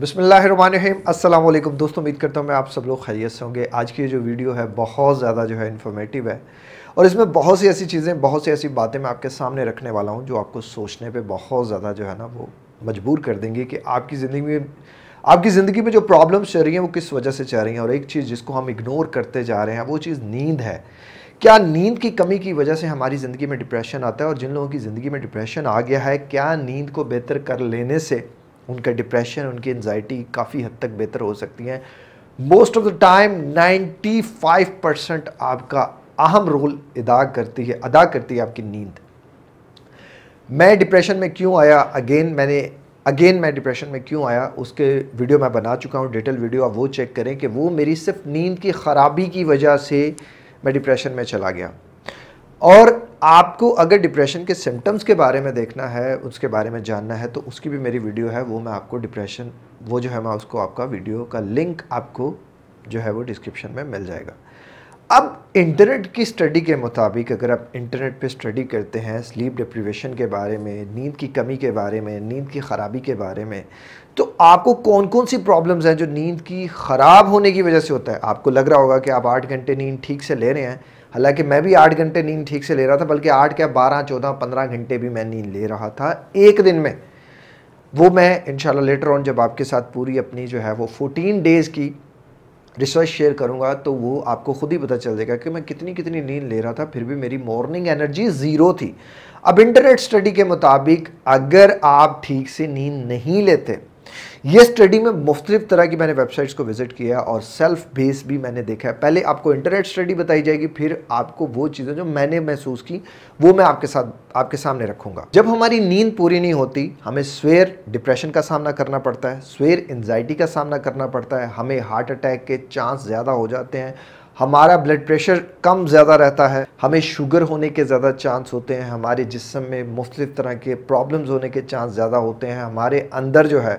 बसमीम अस्सलाम वालेकुम दोस्तों उम्मीद करता हूँ मैं आप सब लोग खैरियत से होंगे आज की जो वीडियो है बहुत ज़्यादा जो है इन्फॉर्मेटिव है और इसमें बहुत सी ऐसी चीज़ें बहुत सी ऐसी बातें मैं आपके सामने रखने वाला हूँ जो आपको सोचने पर बहुत ज़्यादा जो है ना वो मजबूर कर देंगी कि आपकी ज़िंदगी में आपकी ज़िंदगी में जो प्रॉब्लम्स चल रही हैं वो किस वजह से चल रही हैं और एक चीज़ जिसको हम इग्नोर करते जा रहे हैं वो चीज़ नींद है क्या नींद की कमी की वजह से हमारी ज़िंदगी में डिप्रेशन आता है और जिन लोगों की ज़िंदगी में डिप्रेशन आ गया है क्या नींद को बेहतर कर लेने से उनका डिप्रेशन उनकी एनजाइटी काफ़ी हद तक बेहतर हो सकती हैं most of the time 95 percent आपका अहम रोल अदा करती है अदा करती है आपकी नींद मैं डिप्रेशन में क्यों आया अगेन मैंने अगेन मैं डिप्रेशन में क्यों आया उसके वीडियो मैं बना चुका हूँ डिटेल वीडियो आप वो चेक करें कि वो मेरी सिर्फ नींद की ख़राबी की वजह से मैं डिप्रेशन में चला गया और आपको अगर डिप्रेशन के सिम्टम्स के बारे में देखना है उसके बारे में जानना है तो उसकी भी मेरी वीडियो है वो मैं आपको डिप्रेशन वो जो है मैं उसको आपका वीडियो का लिंक आपको जो है वो डिस्क्रिप्शन में मिल जाएगा अब इंटरनेट की स्टडी के मुताबिक अगर आप इंटरनेट पे स्टडी करते हैं स्लीप डिप्रिवेशन के बारे में नींद की कमी के बारे में नींद की ख़राबी के बारे में तो आपको कौन कौन सी प्रॉब्लम्स हैं जो नींद की ख़राब होने की वजह से होता है आपको लग रहा होगा कि आप आठ घंटे नींद ठीक से ले रहे हैं हालांकि मैं भी आठ घंटे नींद ठीक से ले रहा था बल्कि आठ क्या बारह चौदह पंद्रह घंटे भी मैं नींद ले रहा था एक दिन में वो मैं इन लेटर ऑन जब आपके साथ पूरी अपनी जो है वो फोर्टीन डेज़ की रिसर्च शेयर करूंगा तो वो आपको खुद ही पता चल जाएगा कि मैं कितनी कितनी नींद ले रहा था फिर भी मेरी मॉर्निंग एनर्जी ज़ीरो थी अब इंटरनेट स्टडी के मुताबिक अगर आप ठीक से नींद नहीं लेते ये स्टडी में मुख्तलिफ तरह की मैंने वेबसाइट्स को विजिट किया और सेल्फ बेस भी मैंने देखा है पहले आपको इंटरनेट स्टडी बताई जाएगी फिर आपको वो चीज़ें जो मैंने महसूस की वो मैं आपके साथ आपके सामने रखूँगा जब हमारी नींद पूरी नहीं होती हमें स्वेर डिप्रेशन का सामना करना पड़ता है स्वेर एनजाइटी का सामना करना पड़ता है हमें हार्ट अटैक के चांस ज़्यादा हो जाते हैं हमारा ब्लड प्रेशर कम ज़्यादा रहता है हमें शुगर होने के ज़्यादा चांस होते हैं हमारे जिसम में मुख्तलिफ़ तरह के प्रॉब्लम्स होने के चांस ज़्यादा होते हैं हमारे अंदर जो है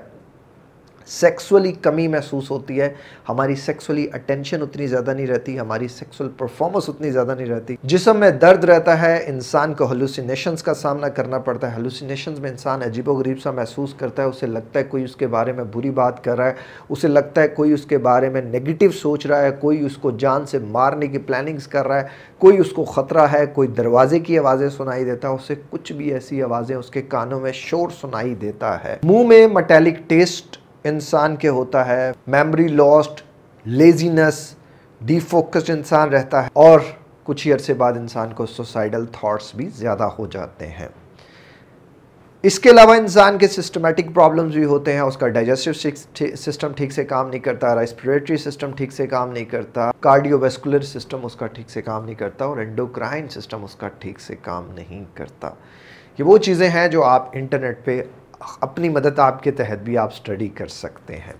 सेक्सुअली कमी महसूस होती है हमारी सेक्सुअली अटेंशन उतनी ज़्यादा नहीं रहती हमारी सेक्सुअल परफॉर्मेंस उतनी ज़्यादा नहीं रहती जिसम में दर्द रहता है इंसान को हलूसीनेशंस का सामना करना पड़ता है हलूसीनेशंस में इंसान अजीबोगरीब सा महसूस करता है उसे लगता है कोई उसके बारे में बुरी बात कर रहा है उसे लगता है कोई उसके बारे में नेगेटिव सोच रहा है कोई उसको जान से मारने की प्लानिंग्स कर रहा है कोई उसको ख़तरा है कोई दरवाजे की आवाज़ें सुनाई देता है उसे कुछ भी ऐसी आवाज़ें उसके कानों में शोर सुनाई देता है मुंह में मटैलिक टेस्ट इंसान के होता है मेमोरी लॉस्ट लेजीनेस डीफोकस्ड इंसान रहता है और कुछ ही अरसे बाद इंसान को सुसाइडल थाट्स भी ज़्यादा हो जाते हैं इसके अलावा इंसान के सिस्टमेटिक प्रॉब्लम्स भी होते हैं उसका डाइजेस्टिव सिस्टम ठीक से काम नहीं करता रेस्पिरेटरी सिस्टम ठीक से काम नहीं करता कार्डियोवेस्कुलर सिस्टम उसका ठीक से काम नहीं करता और एंडोक्राइन सिस्टम उसका ठीक से काम नहीं करता ये वो चीज़ें हैं जो आप इंटरनेट पे अपनी मदद आपके तहत भी आप स्टडी कर सकते हैं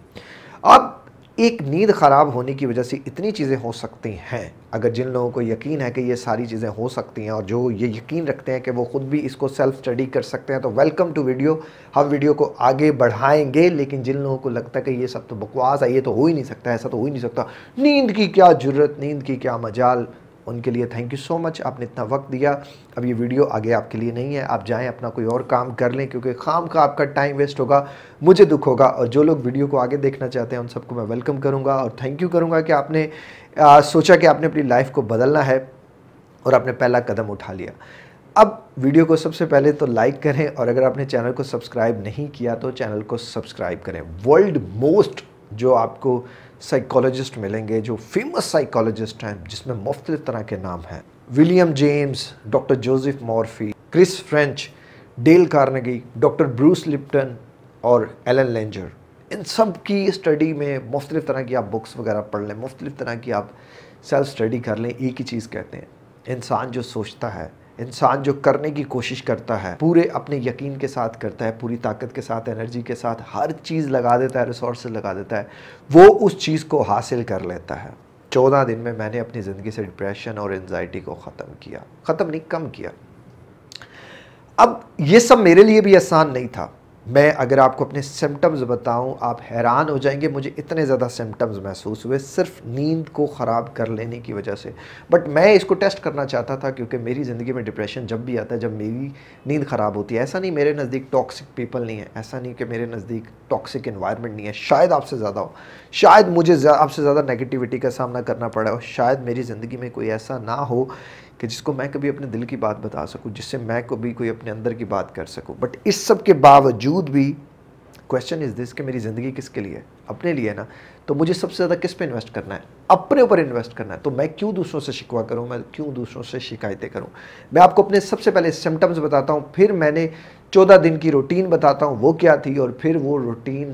अब एक नींद ख़राब होने की वजह से इतनी चीज़ें हो सकती हैं अगर जिन लोगों को यकीन है कि ये सारी चीज़ें हो सकती हैं और जो ये यकीन रखते हैं कि वो ख़ुद भी इसको सेल्फ स्टडी कर सकते हैं तो वेलकम टू वीडियो हम वीडियो को आगे बढ़ाएंगे लेकिन जिन लोगों को लगता है कि ये सब तो बकवास है ये तो हो ही नहीं सकता ऐसा तो हो ही नहीं सकता नींद की क्या ज़रूरत नींद की क्या मजाल उनके लिए थैंक यू सो मच आपने इतना वक्त दिया अब ये वीडियो आगे आपके लिए नहीं है आप जाएं अपना कोई और काम कर लें क्योंकि खाम का आपका टाइम वेस्ट होगा मुझे दुख होगा और जो लोग वीडियो को आगे देखना चाहते हैं उन सबको मैं वेलकम करूँगा और थैंक यू करूँगा कि आपने आ, सोचा कि आपने अपनी लाइफ को बदलना है और आपने पहला कदम उठा लिया अब वीडियो को सबसे पहले तो लाइक करें और अगर आपने चैनल को सब्सक्राइब नहीं किया तो चैनल को सब्सक्राइब करें वर्ल्ड मोस्ट जो आपको साइकोलॉजिस्ट मिलेंगे जो फेमस साइकोलॉजिस्ट हैं जिसमें मुख्तलि तरह के नाम हैं William James doctor Joseph Murphy Chris French Dale Carnegie doctor Bruce Lipton और एलन लेंजर इन सब की स्टडी में मुख्तलिफ तरह की आप बुक्स वगैरह पढ़ लें मुख्तलिफ तरह की आप सेल्फ स्टडी कर लें एक ही चीज़ कहते हैं इंसान जो सोचता है इंसान जो करने की कोशिश करता है पूरे अपने यकीन के साथ करता है पूरी ताकत के साथ एनर्जी के साथ हर चीज़ लगा देता है रिसोर्स लगा देता है वो उस चीज़ को हासिल कर लेता है चौदह दिन में मैंने अपनी ज़िंदगी से डिप्रेशन और एनजाइटी को ख़त्म किया ख़त्म नहीं कम किया अब ये सब मेरे लिए भी आसान नहीं था मैं अगर आपको अपने सिम्टम्स बताऊं आप हैरान हो जाएंगे मुझे इतने ज़्यादा सिम्टम्स महसूस हुए सिर्फ नींद को ख़राब कर लेने की वजह से बट मैं इसको टेस्ट करना चाहता था क्योंकि मेरी ज़िंदगी में डिप्रेशन जब भी आता है जब मेरी नींद ख़राब होती है ऐसा नहीं मेरे नज़दीक टॉक्सिक पीपल नहीं है ऐसा नहीं कि मेरे नज़दीक टॉक्सिक इन्वायरमेंट नहीं है शायद आपसे ज़्यादा हो शायद मुझे आपसे ज़्यादा नेगेटिविटी का सामना करना पड़ा हो शायद मेरी ज़िंदगी में कोई ऐसा ना हो कि जिसको मैं कभी अपने दिल की बात बता सकूँ जिससे मैं कभी कोई अपने अंदर की बात कर सकूँ बट इस सब के बावजूद भी क्वेश्चन इज़ दिस कि मेरी ज़िंदगी किसके लिए है अपने लिए ना तो मुझे सबसे ज़्यादा किस पे इन्वेस्ट करना है अपने ऊपर इन्वेस्ट करना है तो मैं क्यों दूसरों से शिकवा करूं मैं क्यों दूसरों से शिकायतें करूं मैं आपको अपने सबसे पहले सिम्टम्स बताता हूं फिर मैंने चौदह दिन की रूटीन बताता हूं वो क्या थी और फिर वो रूटीन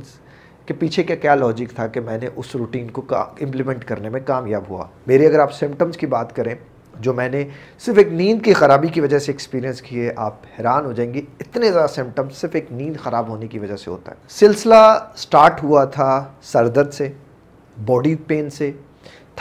के पीछे क्या क्या लॉजिक था कि मैंने उस रूटीन को इम्प्लीमेंट करने में कामयाब हुआ मेरे अगर आप सिम्टम्स की बात करें जो मैंने सिर्फ एक नींद की ख़राबी की वजह से एक्सपीरियंस किए आप हैरान हो जाएंगे इतने ज़्यादा सिम्टम्स सिर्फ एक नींद ख़राब होने की वजह से होता है सिलसिला स्टार्ट हुआ था सर दर्द से बॉडी पेन से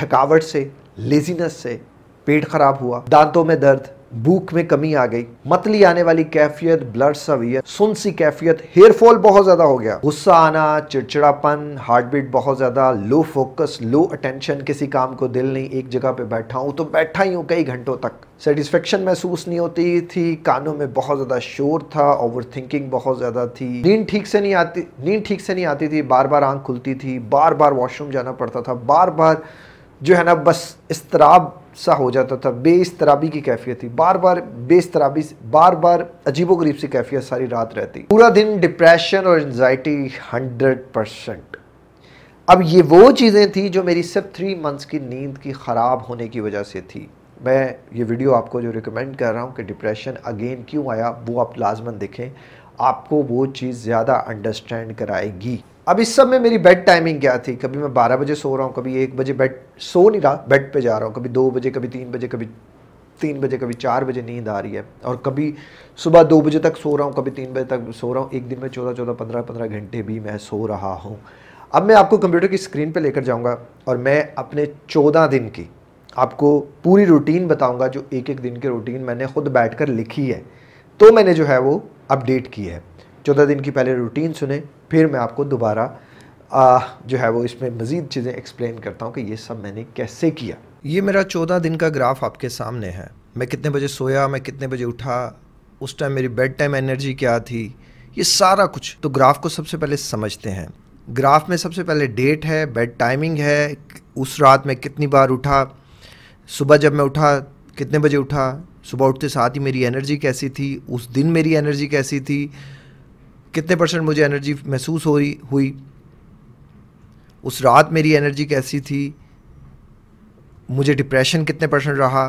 थकावट से लेजीनेस से पेट ख़राब हुआ दांतों में दर्द भूख में कमी आ गई मतली आने वाली कैफियत ब्लड सवियत सुन सी कैफियत हेयर फॉल बहुत ज़्यादा हो गया गुस्सा आना चिड़चिड़ापन हार्ट बीट बहुत ज़्यादा लो फोकस लो अटेंशन किसी काम को दिल नहीं एक जगह पे बैठा हूं तो बैठा ही हूं कई घंटों तक सेटिस्फेक्शन महसूस नहीं होती थी कानों में बहुत ज़्यादा शोर था ओवर थिंकिंग बहुत ज़्यादा थी नींद ठीक से नहीं आती नींद ठीक से नहीं आती थी बार बार आंख खुलती थी बार बार वॉशरूम जाना पड़ता था बार बार जो है ना बस इस सा हो जाता था बेस्तराबी की कैफियत थी बार बार बेस्तराबी बार बार अजीबो गरीब सी कैफियत सारी रात रहती पूरा दिन डिप्रेशन और एनजाइटी हंड्रेड परसेंट अब ये वो चीज़ें थी जो मेरी सिर्फ थ्री मंथ्स की नींद की ख़राब होने की वजह से थी मैं ये वीडियो आपको जो रिकमेंड कर रहा हूँ कि डिप्रेशन अगेन क्यों आया वो आप लाजमन देखें आपको वो चीज़ ज़्यादा अंडरस्टैंड कराएगी अब इस सब में मेरी बेड टाइमिंग क्या थी कभी मैं बारह बजे सो रहा हूँ कभी एक बजे बेड सो नहीं रहा बेड पे जा रहा हूँ कभी दो बजे कभी तीन बजे कभी तीन बजे कभी चार बजे नींद आ रही है और कभी सुबह दो बजे तक सो रहा हूँ कभी तीन बजे तक सो रहा हूँ एक दिन में चौदह चौदह पंद्रह पंद्रह घंटे भी मैं सो रहा हूँ अब मैं आपको कंप्यूटर की स्क्रीन पर लेकर जाऊँगा और मैं अपने चौदह दिन की आपको पूरी रूटीन बताऊँगा जो एक एक दिन की रूटीन मैंने खुद बैठ कर लिखी है तो मैंने जो है वो अपडेट की है चौदह दिन की पहले रूटीन सुने फिर मैं आपको दोबारा जो है वो इसमें मज़ीद चीज़ें एक्सप्लेन करता हूँ कि ये सब मैंने कैसे किया ये मेरा चौदह दिन का ग्राफ आपके सामने है मैं कितने बजे सोया मैं कितने बजे उठा उस टाइम मेरी बेड टाइम एनर्जी क्या थी ये सारा कुछ तो ग्राफ को सबसे पहले समझते हैं ग्राफ में सबसे पहले डेट है बेड टाइमिंग है उस रात में कितनी बार उठा सुबह जब मैं उठा कितने बजे उठा सुबह उठते साथ ही मेरी एनर्जी कैसी थी उस दिन मेरी एनर्जी कैसी थी कितने परसेंट मुझे एनर्जी महसूस हो रही हुई उस रात मेरी एनर्जी कैसी थी मुझे डिप्रेशन कितने परसेंट रहा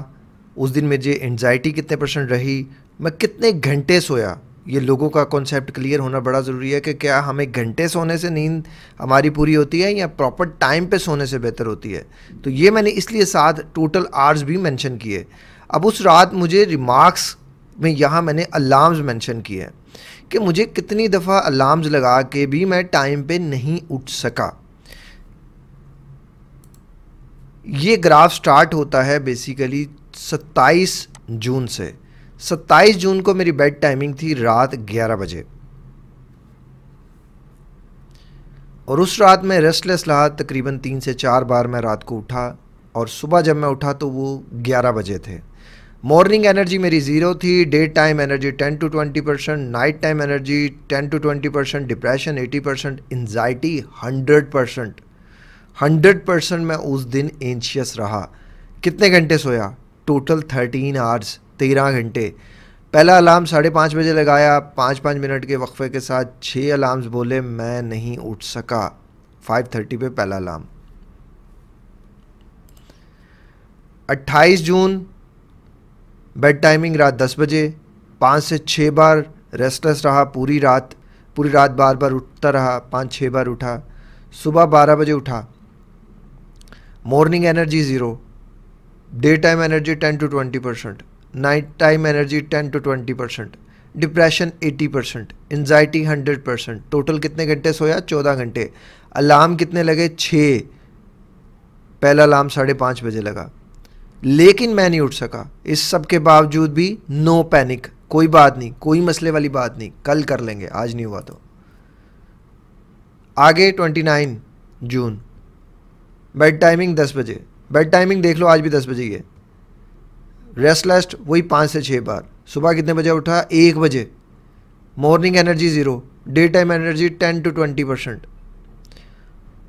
उस दिन मुझे एनजाइटी कितने परसेंट रही मैं कितने घंटे सोया ये लोगों का कॉन्सेप्ट क्लियर होना बड़ा ज़रूरी है कि क्या हमें घंटे सोने से नींद हमारी पूरी होती है या प्रॉपर टाइम पे सोने से बेहतर होती है तो ये मैंने इसलिए साथ टोटल आवर्स भी मेंशन किए अब उस रात मुझे रिमार्क्स में यहाँ मैंने अलार्म्स मेंशन किए हैं कि मुझे कितनी दफ़ा अलार्म्स लगा के भी मैं टाइम पे नहीं उठ सका ये ग्राफ स्टार्ट होता है बेसिकली 27 जून से 27 जून को मेरी बेड टाइमिंग थी रात 11 बजे और उस रात में रेस्टलेस रहा तकरीबन तीन से चार बार मैं रात को उठा और सुबह जब मैं उठा तो वो 11 बजे थे मॉर्निंग एनर्जी मेरी ज़ीरो थी day time energy ten to twenty percent night time energy ten to twenty percent depression eighty percent anxiety hundred percent hundred percent मैं उस दिन एंशियस रहा कितने घंटे सोया टोटल थर्टीन आवर्स तेरह घंटे पहला अलार्म साढ़े पाँच बजे लगाया पाँच पाँच मिनट के वक्फे के साथ छः अलार्म्स बोले मैं नहीं उठ सका फाइव थर्टी पे पहला अलार्म अट्ठाईस जून बेड टाइमिंग रात दस बजे पाँच से छः बार रेस्टलेस रहा पूरी रात पूरी रात बार बार उठता रहा पाँच छः बार उठा सुबह बारह बजे उठा morning energy zero day time energy ten to twenty percent night time energy ten to twenty percent depression eighty percent anxiety hundred percent total कितने घंटे सोया चौदह घंटे अलार्म कितने लगे छः पहला अलार्म साढ़े पाँच बजे लगा लेकिन मैं नहीं उठ सका इस सब के बावजूद भी नो पैनिक कोई बात नहीं कोई मसले वाली बात नहीं कल कर लेंगे आज नहीं हुआ तो आगे 29 जून बेड टाइमिंग 10 बजे बेड टाइमिंग देख लो आज भी 10 बजे ही है रेस्ट लेस्ट वही पाँच से छः बार सुबह कितने बजे उठा एक बजे morning energy zero day time energy ten to twenty percent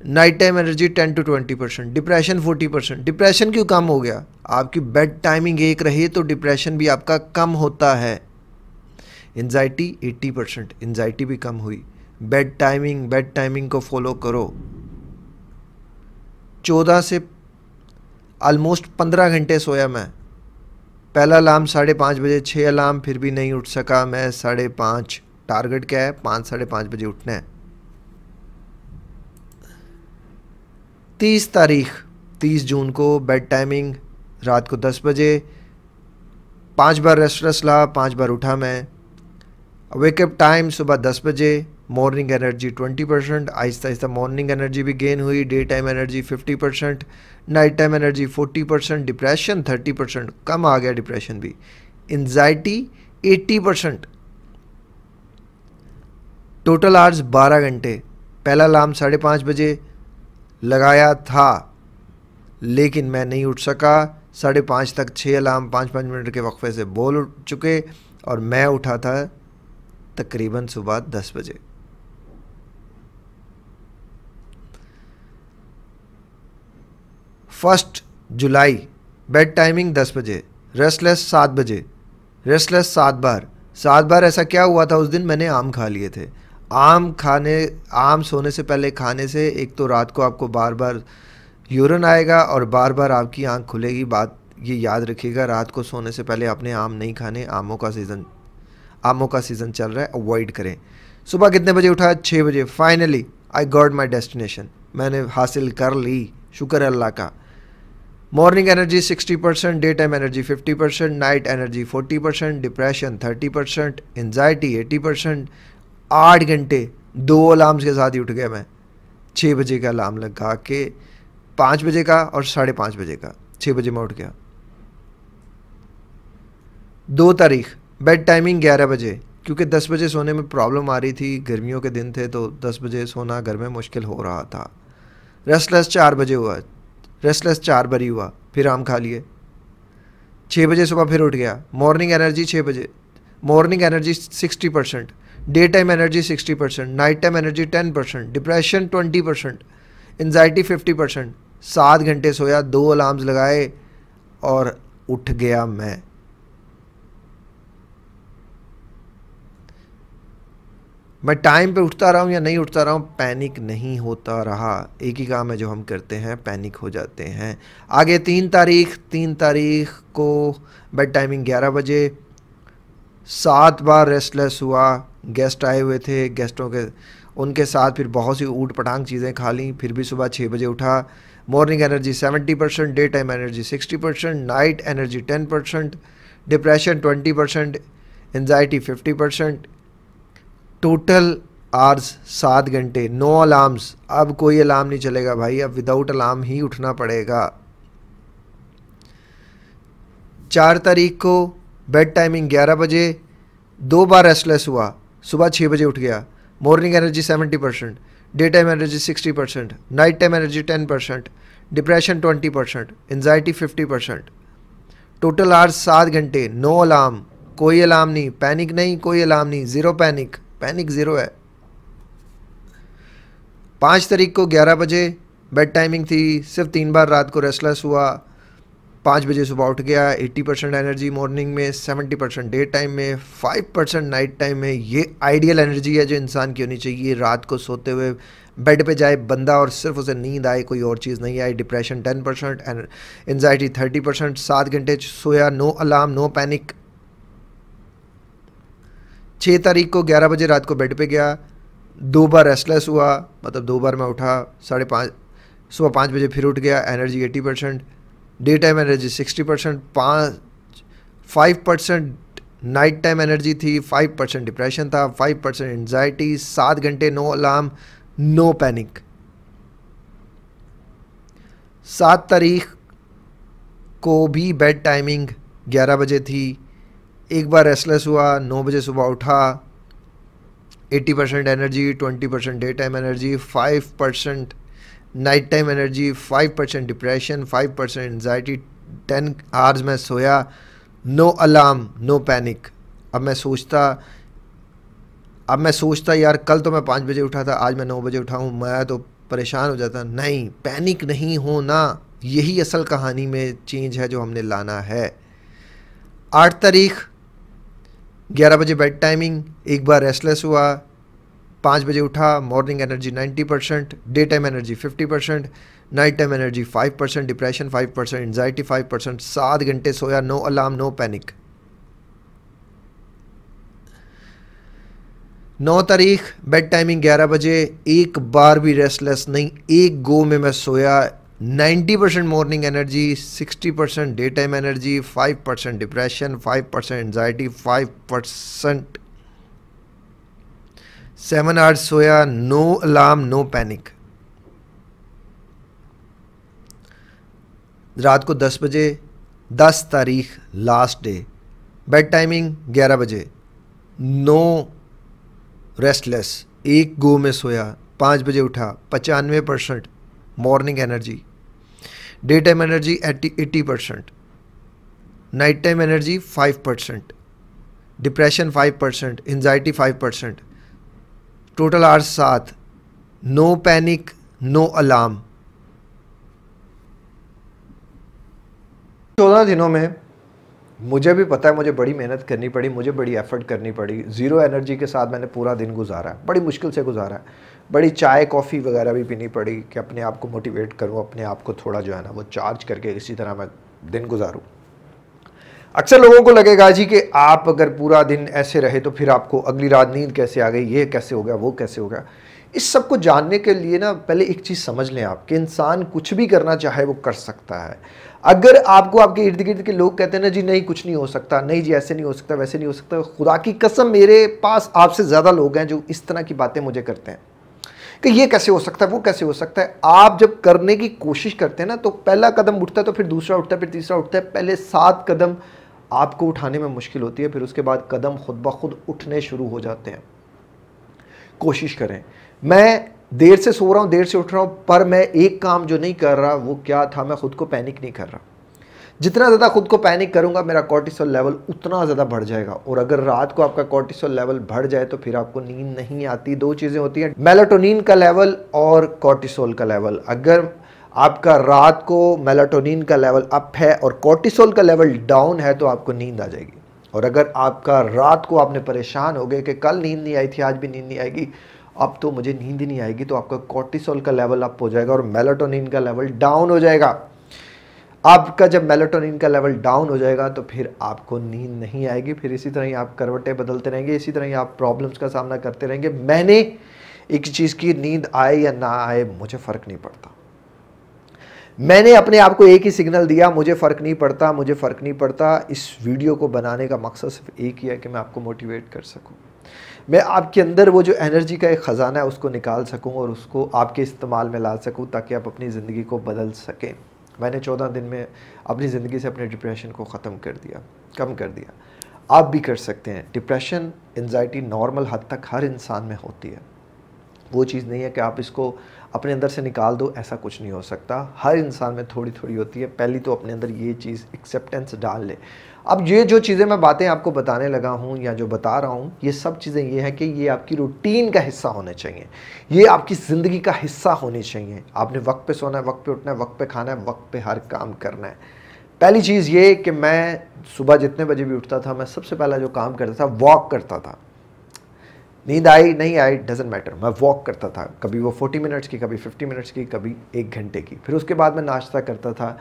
night time energy ten to twenty percent depression forty percent depression क्यों कम हो गया आपकी बेड टाइमिंग एक रही तो डिप्रेशन भी आपका कम होता है एनजाइटी एट्टी परसेंट एनजाइटी भी कम हुई बेड टाइमिंग बेड टाइमिंग को फॉलो करो चौदह से आलमोस्ट पंद्रह घंटे सोया मैं पहला अलार्म साढ़े पाँच बजे छः अलार्म फिर भी नहीं उठ सका मैं साढ़े पाँच टारगेट क्या है पाँच साढ़े पाँच बजे उठना है तीस तारीख तीस जून को बेड टाइमिंग रात को दस बजे पांच बार रेस्ट रेस्ट ला पांच बार उठा मैं वेकअप टाइम सुबह दस बजे मॉर्निंग एनर्जी ट्वेंटी परसेंट आहिस्ता आहिस्ता मॉर्निंग एनर्जी भी गेन हुई day time energy fifty percent night time energy forty percent depression thirty percent कम आ गया डिप्रेशन भी anxiety eighty percent total hours बारह घंटे पहला अलार्म साढ़े पाँच बजे लगाया था लेकिन मैं नहीं उठ सका साढ़े पाँच तक छः अलार्म पाँच पाँच मिनट के वक्फे से बोल उठ चुके और मैं उठा था तकरीबन सुबह दस बजे फर्स्ट जुलाई बेड टाइमिंग दस बजे रेस्टलेस सात बजे रेस्टलेस सात बार सात बार ऐसा क्या हुआ था उस दिन मैंने आम खा लिए थे आम खाने आम सोने से पहले खाने से एक तो रात को आपको बार बार यूरन आएगा और बार बार आपकी आंख खुलेगी बात ये याद रखिएगा रात को सोने से पहले आपने आम नहीं खाने आमों का सीज़न आमों का सीज़न चल रहा है अवॉइड करें सुबह कितने बजे उठा छः बजे finally I god my destination मैंने हासिल कर ली शुक्र अल्लाह का morning energy 60 percent day time energy 50 percent night energy 40 percent depression 30 percent anxiety 80 percent आठ घंटे दो अलार्म्स के साथ ही उठ गया मैं छः बजे का अलार्म लगा के पाँच बजे का और साढ़े पाँच बजे का छः बजे मैं उठ गया दो तारीख बेड टाइमिंग ग्यारह बजे क्योंकि दस बजे सोने में प्रॉब्लम आ रही थी गर्मियों के दिन थे तो दस बजे सोना घर में मुश्किल हो रहा था रेस्टलेस चार बजे हुआ रेस्टलेस चार बरी हुआ फिर आम खा लिए छः बजे सुबह फिर उठ गया मॉर्निंग एनर्जी छः बजे morning energy sixty percent day time energy 60 percent night time energy 10 percent depression 20 percent anxiety 50 percent सात घंटे सोया दो अलार्म्स लगाए और उठ गया मैं मैं टाइम पे उठता रहा हूँ या नहीं उठता रहा हूँ पैनिक नहीं होता रहा एक ही काम है जो हम करते हैं पैनिक हो जाते हैं आगे तीन तारीख तीन तारीख को बेड टाइमिंग ग्यारह बजे सात बार रेस्टलेस हुआ गेस्ट आए हुए थे गेस्टों के उनके साथ फिर बहुत सी ऊट पटांग चीज़ें खा ली फिर भी सुबह छः बजे उठा morning energy seventy percent day time energy sixty percent night energy ten percent depression twenty percent anxiety fifty percent total hours सात घंटे नो अलार्म्स अब कोई अलार्म नहीं चलेगा भाई अब विदाउट अलार्म ही उठना पड़ेगा चार तारीख को बेड टाइमिंग ग्यारह बजे दो बार रेस्टलेस हुआ सुबह छः बजे उठ गया morning energy seventy percent day time energy sixty percent night time energy ten percent depression twenty percent anxiety fifty percent total hours सात घंटे नो अलार्म कोई अलार्म नहीं पैनिक नहीं कोई अलार्म नहीं ज़ीरो पैनिक पैनिक ज़ीरो है पाँच तारीख को ग्यारह बजे बेड टाइमिंग थी सिर्फ तीन बार रात को रेस्टलेस हुआ पाँच बजे सुबह उठ गया 80 परसेंट एनर्जी मॉर्निंग में 70 परसेंट डे टाइम में 5 परसेंट नाइट टाइम में ये आइडियल एनर्जी है जो इंसान की होनी चाहिए रात को सोते हुए बेड पे जाए बंदा और सिर्फ उसे नींद आए कोई और चीज़ नहीं आई depression 10 percent and anxiety thirty percent सात घंटे सोया नो अलार्म नो पैनिक छः तारीख को ग्यारह बजे रात को बेड पे गया दो बार रेस्टलेस हुआ मतलब दो बार मैं उठा साढ़े पाँच सुबह पाँच बजे फिर उठ गया energy eighty percent day time energy sixty percent पाँच five percent night time energy थी फाइव परसेंट डिप्रेशन था फाइव परसेंट एन्जाइटी सात घंटे नो अलार्म नो पैनिक सात तारीख को भी बेड टाइमिंग ग्यारह बजे थी एक बार रेस्टलेस हुआ नौ बजे सुबह उठा eighty percent energy twenty percent day time energy five percent night time energy five percent depression five percent anxiety ten hours में सोया नो अलार्म नो पैनिक अब मैं सोचता अब मैं सोचता यार कल तो मैं पाँच बजे उठा था आज मैं नौ बजे उठाऊँ मैं तो परेशान हो जाता नहीं पैनिक नहीं होना यही असल कहानी में चेंज है जो हमने लाना है आठ तारीख ग्यारह बजे बेड टाइमिंग एक बार रेस्टलेस हुआ पाँच बजे उठा morning energy 90 percent day time energy 50 percent night time energy 5 percent depression 5 percent anxiety 5 percent सात घंटे सोया नो अलार्म नो पैनिक नौ तारीख बेड टाइमिंग ग्यारह बजे एक बार भी रेस्टलेस नहीं एक गो में मैं सोया 90 percent morning energy 60 percent day time energy 5 percent depression 5 percent anxiety 5 percent seven hours सोया नो अलार्म नो पैनिक रात को दस बजे दस तारीख लास्ट डे बेड टाइमिंग ग्यारह बजे नो रेस्टलेस एक गो में सोया पाँच बजे उठा पचानवे percent morning energy day time energy eighty eighty percent night time energy five percent depression five percent anxiety five percent total hours सात नो पैनिक नो अलार्म चौदह दिनों में मुझे भी पता है मुझे बड़ी मेहनत करनी पड़ी मुझे बड़ी एफर्ट करनी पड़ी ज़ीरो एनर्जी के साथ मैंने पूरा दिन गुजारा बड़ी मुश्किल से गुजारा बड़ी चाय कॉफ़ी वगैरह भी पीनी पड़ी कि अपने आप को मोटिवेट करूँ अपने आप को थोड़ा जो है ना वो चार्ज करके इसी तरह मैं दिन गुजारूँ अक्सर लोगों को लगेगा जी कि आप अगर पूरा दिन ऐसे रहे तो फिर आपको अगली रात नींद कैसे आ गई ये कैसे हो गया वो कैसे हो गया इस सब को जानने के लिए ना पहले एक चीज़ समझ लें आप कि इंसान कुछ भी करना चाहे वो कर सकता है अगर आपको आपके इर्द गिर्द के लोग कहते हैं ना जी नहीं कुछ नहीं हो सकता नहीं जी ऐसे नहीं हो सकता वैसे नहीं हो सकता खुदा की कसम मेरे पास आपसे ज़्यादा लोग हैं जो इस तरह की बातें मुझे करते हैं कि ये कैसे हो सकता है वो कैसे हो सकता है आप जब करने की कोशिश करते हैं ना तो पहला कदम उठता है तो फिर दूसरा उठता है फिर तीसरा उठता है पहले सात कदम आपको उठाने में मुश्किल होती है फिर उसके बाद कदम खुद ब खुद उठने शुरू हो जाते हैं कोशिश करें मैं देर से सो रहा हूँ देर से उठ रहा हूँ पर मैं एक काम जो नहीं कर रहा वो क्या था मैं खुद को पैनिक नहीं कर रहा जितना ज़्यादा खुद को पैनिक करूँगा मेरा कॉर्टिसोल लेवल उतना ज़्यादा बढ़ जाएगा और अगर रात को आपका कॉर्टिसोल लेवल बढ़ जाए तो फिर आपको नींद नहीं आती दो चीज़ें होती हैं मेलाटोनिन का लेवल और कॉर्टिसोल का लेवल अगर आपका रात को मेलाटोनिन का लेवल अप है और कोर्टिसोल का लेवल डाउन है तो आपको नींद आ जाएगी और अगर आपका रात को आपने परेशान हो गए कि कल नींद नहीं आई थी आज भी नींद नहीं आएगी अब तो मुझे नींद नहीं आएगी तो आपका कोर्टिसोल का लेवल अप हो जाएगा और मेलाटोनिन का लेवल डाउन हो जाएगा आपका जब मेलाटोनिन का लेवल डाउन हो जाएगा तो फिर आपको नींद नहीं आएगी फिर इसी तरह ही आप करवटें बदलते रहेंगे इसी तरह ही आप प्रॉब्लम्स का सामना करते रहेंगे मैंने एक चीज़ की नींद आए या ना आए मुझे फ़र्क नहीं पड़ता मैंने अपने आप को एक ही सिग्नल दिया मुझे फ़र्क नहीं पड़ता मुझे फ़र्क नहीं पड़ता इस वीडियो को बनाने का मकसद सिर्फ एक ही है कि मैं आपको मोटिवेट कर सकूं मैं आपके अंदर वो जो एनर्जी का एक ख़ज़ाना है उसको निकाल सकूं और उसको आपके इस्तेमाल में ला सकूं ताकि आप अपनी ज़िंदगी को बदल सकें मैंने चौदह दिन में अपनी ज़िंदगी से अपने डिप्रेशन को ख़त्म कर दिया कम कर दिया आप भी कर सकते हैं डिप्रेशन एनजाइटी नॉर्मल हद तक हर इंसान में होती है वो चीज़ नहीं है कि आप इसको अपने अंदर से निकाल दो ऐसा कुछ नहीं हो सकता हर इंसान में थोड़ी थोड़ी होती है पहली तो अपने अंदर ये चीज़ एक्सेप्टेंस डाल ले अब ये जो चीज़ें मैं बातें आपको बताने लगा हूँ या जो बता रहा हूँ ये सब चीज़ें ये हैं कि ये आपकी रूटीन का हिस्सा होने चाहिए ये आपकी ज़िंदगी का हिस्सा होनी चाहिए आपने वक्त पे सोना है वक्त पे उठना है वक्त पे खाना है वक्त पे हर काम करना है पहली चीज़ ये कि मैं सुबह जितने बजे भी उठता था मैं सबसे पहला जो काम करता था वॉक करता था नींद आई नहीं आई डजेंट मैटर मैं वॉक करता था कभी वो फोर्टी मिनट्स की कभी फिफ्टी मिनट्स की कभी एक घंटे की फिर उसके बाद मैं नाश्ता करता था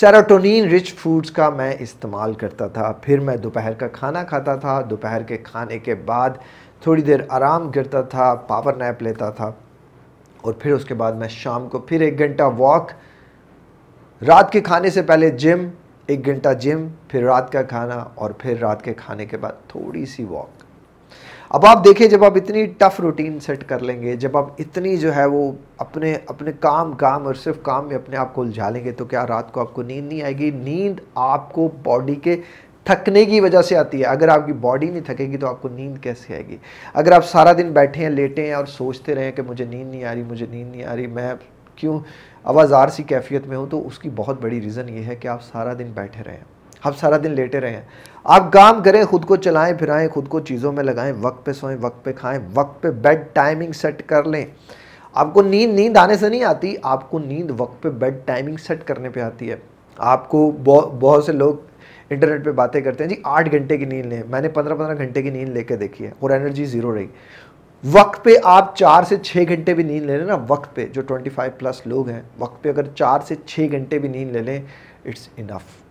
सेरोटोनिन रिच फूड्स का मैं इस्तेमाल करता था फिर मैं दोपहर का खाना खाता था दोपहर के खाने के बाद थोड़ी देर आराम करता था पावर नैप लेता था और फिर उसके बाद मैं शाम को फिर एक घंटा वॉक रात के खाने से पहले जिम एक घंटा जिम फिर रात का खाना और फिर रात के खाने के बाद थोड़ी सी वॉक अब आप देखें जब आप इतनी टफ रूटीन सेट कर लेंगे जब आप इतनी जो है वो अपने अपने काम काम और सिर्फ काम में अपने आप को उलझा लेंगे तो क्या रात को आपको नींद नहीं आएगी नींद आपको बॉडी के थकने की वजह से आती है अगर आपकी बॉडी नहीं थकेगी तो आपको नींद कैसे आएगी अगर आप सारा दिन बैठे हैं लेटे हैं और सोचते रहें कि मुझे नींद नहीं आ रही मुझे नींद नहीं आ रही मैं क्यों आवाज़ार सी कैफियत में हूँ तो उसकी बहुत बड़ी रीज़न ये है कि आप सारा दिन बैठे रहें आप सारा दिन लेटे रहें आप काम करें खुद को चलाएं फिराएं खुद को चीज़ों में लगाएं वक्त पे सोएं वक्त पे खाएं वक्त पे बेड टाइमिंग सेट कर लें आपको नींद नींद आने से नहीं आती आपको नींद वक्त पे बेड टाइमिंग सेट करने पे आती है आपको बहुत बहुत से लोग इंटरनेट पे बातें करते हैं जी आठ घंटे की नींद लें मैंने पंद्रह पंद्रह घंटे की नींद लेके देखी है और एनर्जी ज़ीरो रही वक्त पे आप चार से छः घंटे भी नींद ले लें ना वक्त पे जो फाइव प्लस लोग हैं वक्त पे अगर चार से छः घंटे भी नींद ले लें इट्स इनफ़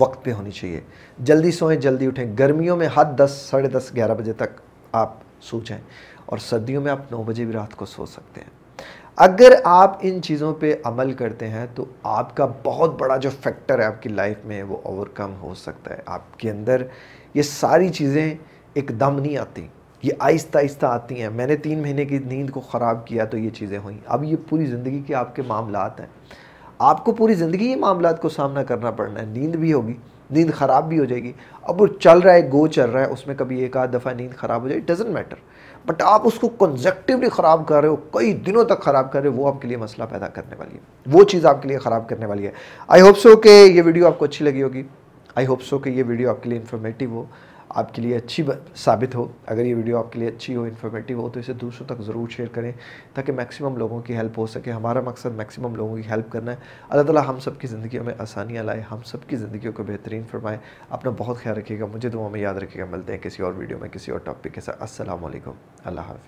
वक्त पे होनी चाहिए जल्दी सोएं जल्दी उठें गर्मियों में हद दस साढ़े दस ग्यारह बजे तक आप सो जाएं और सर्दियों में आप नौ बजे भी रात को सो सकते हैं अगर आप इन चीज़ों पे अमल करते हैं तो आपका बहुत बड़ा जो फैक्टर है आपकी लाइफ में वो ओवरकम हो सकता है आपके अंदर ये सारी चीज़ें एकदम नहीं आती ये आहिस्ता आहिस्ता आती हैं मैंने तीन महीने की नींद को ख़राब किया तो ये चीज़ें हुई अब ये पूरी ज़िंदगी के आपके मामला हैं आपको पूरी ज़िंदगी ये मामला को सामना करना पड़ना है नींद भी होगी नींद ख़राब भी हो जाएगी अब वो चल रहा है गो चल रहा है उसमें कभी एक आध दफ़ा नींद ख़राब हो जाए डजेंट मैटर बट आप उसको कंजक्टिवली ख़राब कर रहे हो कई दिनों तक ख़राब कर रहे हो वो आपके लिए मसला पैदा करने वाली है वो चीज़ आपके लिए ख़राब करने वाली है आई होप सो कि ये वीडियो आपको अच्छी लगी होगी आई होप सो कि ये वीडियो आपके लिए इन्फॉर्मेटिव हो आपके लिए अच्छी साबित हो अगर ये वीडियो आपके लिए अच्छी हो इन्फॉर्मेटिव हो तो इसे दूसरों तक ज़रूर शेयर करें ताकि मैक्सिमम लोगों की हेल्प हो सके हमारा मकसद मैक्सिमम लोगों की हेल्प करना है अल्लाह ताला हम सब की ज़िंदगी में आसानियाँ लाए हम सब की ज़िंदगी को बेहतरीन फरमाए अपना बहुत ख्याल रखिएगा मुझे दुआ में याद रखिएगा मिलते हैं किसी और वीडियो में किसी और टॉपिक के साथ असल अल्लाह हाफ़